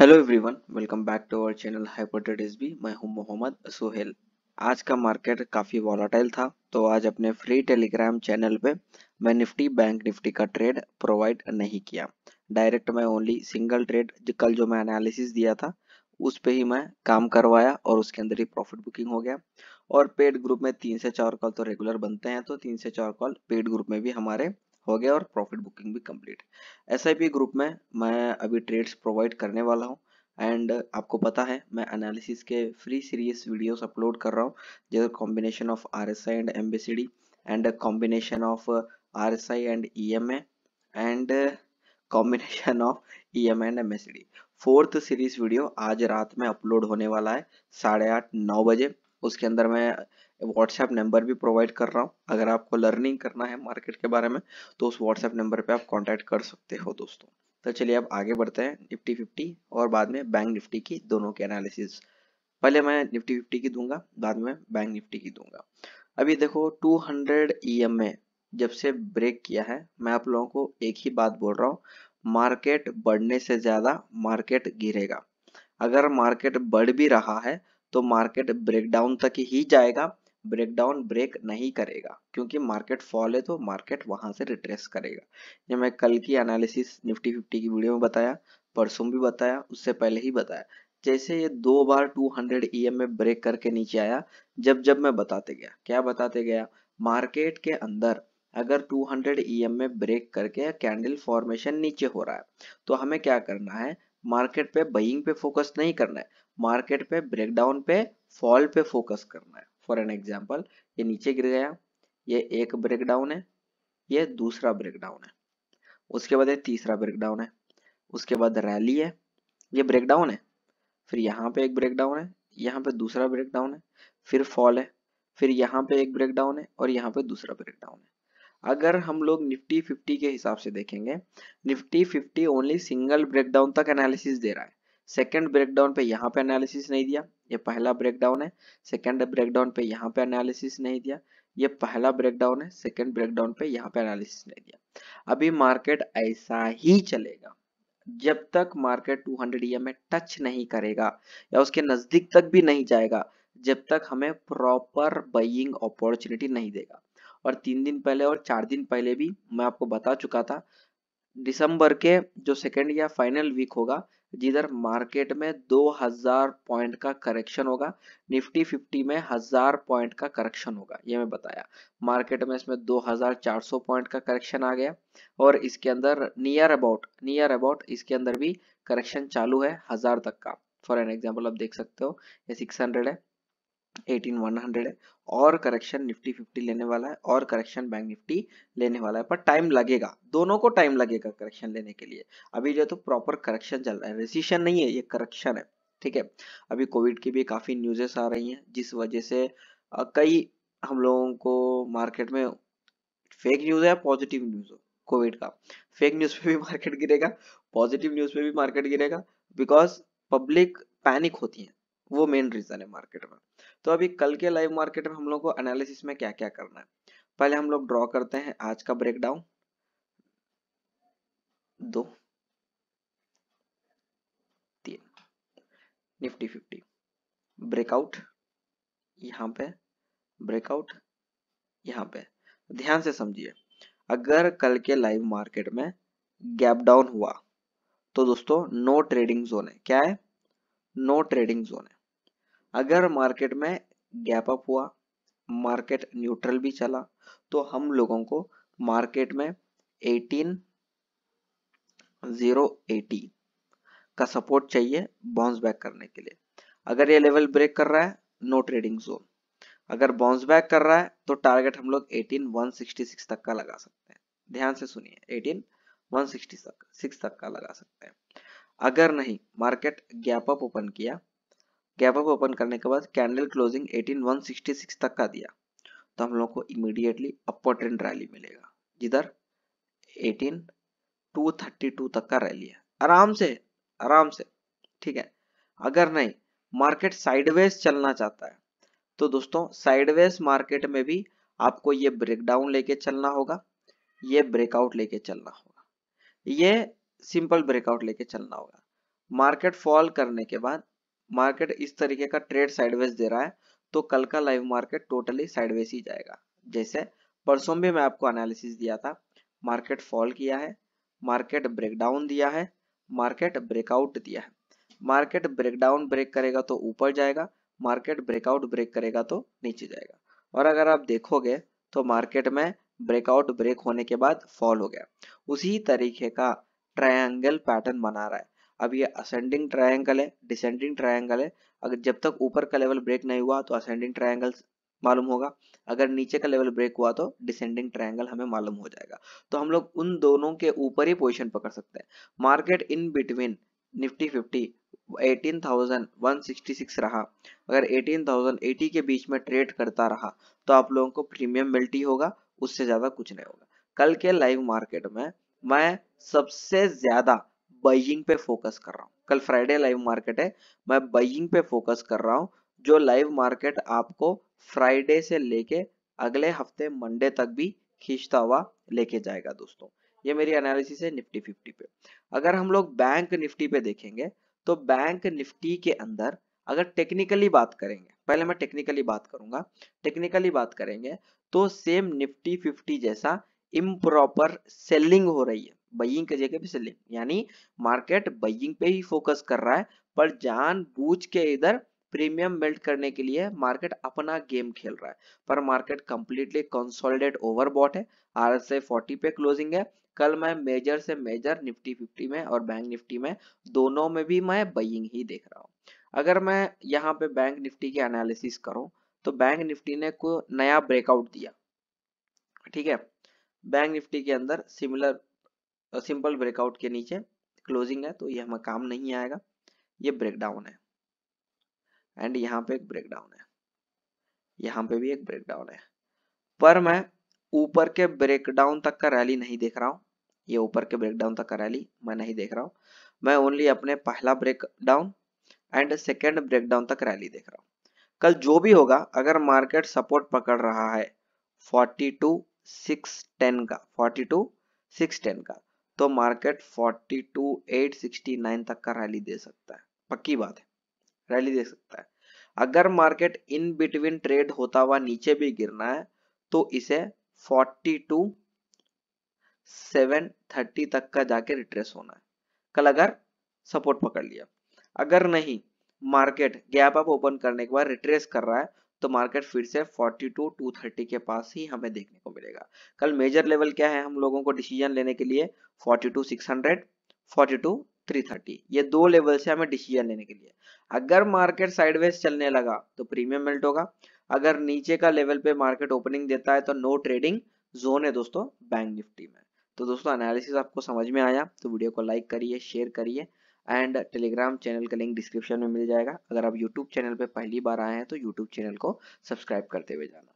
hello everyone welcome back to our channel हाइपोटेट मैं हूं मोहम्मद सुहेल आज का मार्केट काफ़ी वॉलाटाइल था तो आज अपने फ्री टेलीग्राम चैनल पे मैं निफ्टी बैंक निफ्टी का ट्रेड प्रोवाइड नहीं किया डायरेक्ट मैं ओनली सिंगल ट्रेड कल जो मैं एनालिसिस दिया था उस पे ही मैं काम करवाया और उसके अंदर ही प्रॉफिट बुकिंग हो गया और पेड ग्रुप में तीन से चार कॉल तो रेगुलर बनते हैं तो तीन से चार कॉल पेड ग्रुप में भी हमारे हो गया और प्रॉफिट बुकिंग भी कंप्लीट एस ग्रुप में मैं अभी ट्रेड्स प्रोवाइड करने वाला हूँ एंड आपको पता है मैं एनालिसिस के फ्री सीरीज वीडियोस अपलोड कर रहा हूँ जैसे combination of R S I and M B C D and combination of R S I and E M A and combination of E M and M S D fourth series video आज रात में upload होने वाला है साढ़े आठ नौ बजे उसके अंदर मैं व्हाट्सएप नंबर भी प्रोवाइड कर रहा हूँ अगर आपको लर्निंग करना है मार्केट के बारे में तो उस व्हाट्सएप नंबर पे आप कांटेक्ट कर सकते हो दोस्तों तो चलिए अब आगे बढ़ते हैं निफ्टी फिफ्टी और बाद में बैंक निफ्टी की दोनों के एनालिसिस पहले मैं निफ्टी फिफ्टी की दूंगा बाद में बैंक निफ्टी की दूंगा अभी देखो टू हंड्रेड e जब से ब्रेक किया है मैं आप लोगों को एक ही बात बोल रहा हूँ मार्केट बढ़ने से ज्यादा मार्केट गिरेगा अगर मार्केट बढ़ भी रहा है तो मार्केट ब्रेकडाउन तक ही जाएगा ब्रेकडाउन ब्रेक नहीं करेगा क्योंकि मार्केट फॉल है तो मार्केट वहां से रिट्रेस करेगा ये मैं कल की एनालिसिस निफ्टी फिफ्टी की वीडियो में बताया परसों भी बताया उससे पहले ही बताया जैसे ये दो बार 200 हंड्रेड ई में ब्रेक करके नीचे आया जब जब मैं बताते गया क्या बताते गया मार्केट के अंदर अगर 200 हंड्रेड ई में ब्रेक करके कैंडल फॉर्मेशन नीचे हो रहा है तो हमें क्या करना है मार्केट पे बइंग पे फोकस नहीं करना है मार्केट पे ब्रेकडाउन पे फॉल पे फोकस करना है फॉर एन एग्जाम्पल ये नीचे गिर गया ये एक ब्रेकडाउन है ये दूसरा ब्रेकडाउन है उसके बाद ये तीसरा ब्रेकडाउन है उसके बाद रैली है ये ब्रेकडाउन है फिर यहाँ पे एक ब्रेकडाउन है यहाँ पे दूसरा ब्रेकडाउन है फिर फॉल है फिर यहाँ पे एक ब्रेकडाउन है और यहाँ पे दूसरा ब्रेकडाउन है अगर हम लोग निफ्टी 50 के हिसाब से देखेंगे निफ्टी 50 ओनली सिंगल ब्रेकडाउन तक एनालिसिस दे रहा है सेकेंड ब्रेकडाउन पे यहाँ पे एनालिसिस नहीं दिया ये पहला ब्रेकडाउन है सेकेंड ब्रेकडाउन पे यहाँ पे एनालिसिस नहीं दिया ये पहला ब्रेकडाउन है सेकेंड ब्रेकडाउन पे यहाँ पे एनालिसिस नहीं दिया अभी मार्केट ऐसा ही चलेगा जब तक मार्केट 200 हंड्रेड में टच नहीं करेगा या उसके नजदीक तक भी नहीं जाएगा जब तक हमें प्रॉपर बइंग अपॉर्चुनिटी नहीं देगा और तीन दिन पहले और चार दिन पहले भी मैं आपको बता चुका था दिसंबर के जो सेकेंड या फाइनल वीक होगा जिधर मार्केट में 2000 पॉइंट का करेक्शन होगा निफ्टी 50 में हजार पॉइंट का करेक्शन होगा ये मैं बताया मार्केट में इसमें 2400 पॉइंट का करेक्शन आ गया और इसके अंदर नियर अबाउट नियर अबाउट इसके अंदर भी करेक्शन चालू है हजार तक का फॉर एन एग्जाम्पल आप देख सकते हो ये 600 है एटीन है और करेक्शन निफ्टी फिफ्टी लेने वाला है और करेक्शन बैंक निफ्टी लेने वाला है पर टाइम लगेगा दोनों को टाइम लगेगा करेक्शन लेने के लिए अभी जो तो प्रॉपर करेक्शन चल रहा है रेसिशन नहीं है ये करेक्शन है ठीक है अभी कोविड की भी काफी न्यूजेस आ रही हैं जिस वजह से कई हम लोगों को मार्केट में फेक न्यूज है पॉजिटिव न्यूज कोविड का फेक न्यूज पे भी मार्केट गिरेगा पॉजिटिव न्यूज पे भी मार्केट गिरेगा बिकॉज पब्लिक पैनिक होती है वो मेन रीजन है मार्केट में तो अभी कल के लाइव मार्केट में हम लोग को एनालिसिस में क्या क्या करना है पहले हम लोग ड्रॉ करते हैं आज का ब्रेकडाउन दो तीन निफ्टी फिफ्टी ब्रेकआउट यहाँ पे ब्रेकआउट यहां पे ध्यान से समझिए अगर कल के लाइव मार्केट में गैप डाउन हुआ तो दोस्तों नो ट्रेडिंग जोन है क्या है नो ट्रेडिंग जोन है अगर मार्केट में गैप अप हुआ मार्केट न्यूट्रल भी चला तो हम लोगों को मार्केट में एटीन का सपोर्ट चाहिए बाउंस बैक करने के लिए अगर ये लेवल ब्रेक कर रहा है नो ट्रेडिंग जोन अगर बाउंस बैक कर रहा है तो टारगेट हम लोग 18166 तक का लगा सकते हैं ध्यान से सुनिए 18166 तक का लगा सकते हैं अगर नहीं मार्केट गैप अप ओपन किया गैप अप ओपन करने के बाद कैंडल क्लोजिंग 18166 तक का दिया तो हम लोग को इमीडिएटली अपर ट्रेंड रैली मिलेगा जिधर 18232 तक का रैली है आराम से आराम से ठीक है अगर नहीं मार्केट साइडवेज चलना चाहता है तो दोस्तों साइडवेज मार्केट में भी आपको ये ब्रेकडाउन लेके चलना होगा ये ब्रेकआउट लेके चलना होगा ये सिंपल ब्रेकआउट लेके चलना होगा मार्केट फॉल करने के बाद मार्केट इस तरीके का ट्रेड साइडवेज दे रहा है तो कल का लाइव मार्केट टोटली साइडवेज ही जाएगा जैसे परसों भी मैं आपको एनालिसिस दिया था मार्केट फॉल किया है मार्केट ब्रेकडाउन दिया है मार्केट ब्रेकआउट दिया है मार्केट ब्रेकडाउन ब्रेक करेगा तो ऊपर जाएगा मार्केट ब्रेकआउट ब्रेक करेगा तो नीचे जाएगा और अगर आप देखोगे तो मार्केट में ब्रेकआउट ब्रेक होने के बाद फॉल हो गया उसी तरीके का ट्रायंगल पैटर्न बना रहा है अब ये असेंडिंग ट्रायंगल है डिसेंडिंग ट्रायंगल है अगर जब तक ऊपर का लेवल ब्रेक नहीं हुआ तो असेंडिंग ट्रायंगल मालूम होगा अगर नीचे का लेवल ब्रेक हुआ तो डिसेंडिंग ट्रायंगल हमें मालूम हो जाएगा तो हम लोग उन दोनों के ऊपर ही पोजिशन पकड़ सकते हैं market in between Nifty fifty 18,166 रहा अगर 18,080 के बीच में ट्रेड करता रहा तो आप लोगों को प्रीमियम मिल्टी होगा उससे ज़्यादा कुछ नहीं होगा कल के लाइव मार्केट में मैं सबसे ज़्यादा बाइंग पे फोकस कर रहा हूँ कल फ्राइडे लाइव मार्केट है मैं बाइंग पे फोकस कर रहा हूँ जो लाइव मार्केट आपको फ्राइडे से लेके अगले हफ्ते मंडे तक भी खींचता हुआ लेके जाएगा दोस्तों ये मेरी एनालिसिस है निफ्टी फिफ्टी पे अगर हम लोग बैंक निफ्टी पे देखेंगे तो बैंक निफ्टी के अंदर अगर टेक्निकली बात करेंगे पहले मैं टेक्निकली बात करूंगा टेक्निकली बात करेंगे तो सेम निफ्टी फिफ्टी जैसा इम्प्रॉपर सेलिंग हो रही है बइंग के जगह पे सेलिंग यानी मार्केट बइंग पे ही फोकस कर रहा है पर जान बूझ के इधर प्रीमियम बिल्ड करने के लिए मार्केट अपना गेम खेल रहा है पर मार्केट कंप्लीटली कंसोलिडेट ओवरबॉट है आर एस फोर्टी पे क्लोजिंग है कल मैं मेजर से मेजर निफ्टी फिफ्टी में और बैंक निफ्टी में दोनों में भी मैं बइंग ही देख रहा हूँ अगर मैं यहाँ पे बैंक निफ्टी की एनालिसिस करूँ तो बैंक निफ्टी ने को नया ब्रेकआउट दिया ठीक है बैंक निफ्टी के अंदर सिमिलर तो सिंपल ब्रेकआउट के नीचे क्लोजिंग है तो ये हमें काम नहीं आएगा ये ब्रेकडाउन है एंड यहाँ पे एक ब्रेकडाउन है यहाँ पे भी एक ब्रेकडाउन है पर मैं ऊपर के ब्रेकडाउन तक का रैली नहीं देख रहा हूँ ये ऊपर के ब्रेकडाउन तक का रैली मैं नहीं देख रहा हूँ मैं ओनली अपने पहला ब्रेकडाउन एंड सेकेंड ब्रेकडाउन तक रैली देख रहा हूँ कल जो भी होगा अगर मार्केट सपोर्ट पकड़ रहा है फोर्टी टू सिक्स टेन का फोर्टी टू सिक्स टेन का तो मार्केट 42,869 तक का रैली दे सकता है पक्की बात है रैली दे सकता है अगर मार्केट इन बिटवीन ट्रेड होता हुआ नीचे भी गिरना है तो इसे 42730 तक का जाके रिट्रेस होना है कल अगर सपोर्ट पकड़ लिया अगर नहीं मार्केट गैप अप ओपन करने के बाद रिट्रेस कर रहा है तो मार्केट फिर से 42 230 के पास ही हमें देखने को मिलेगा कल मेजर लेवल क्या है हम लोगों को डिसीजन लेने के लिए 42 600 42 ये दो लेवल से हमें डिसीजन लेने के लिए अगर मार्केट साइडवेज चलने लगा तो प्रीमियम मेल्ट होगा अगर नीचे का लेवल पे मार्केट ओपनिंग देता है तो नो ट्रेडिंग जोन है दोस्तों बैंक निफ्टी में तो दोस्तों एनालिसिस आपको समझ में आया तो वीडियो को लाइक करिए शेयर करिए एंड टेलीग्राम चैनल का लिंक डिस्क्रिप्शन में मिल जाएगा अगर आप यूट्यूब चैनल पर पहली बार आए हैं तो यूट्यूब चैनल को सब्सक्राइब करते हुए जाना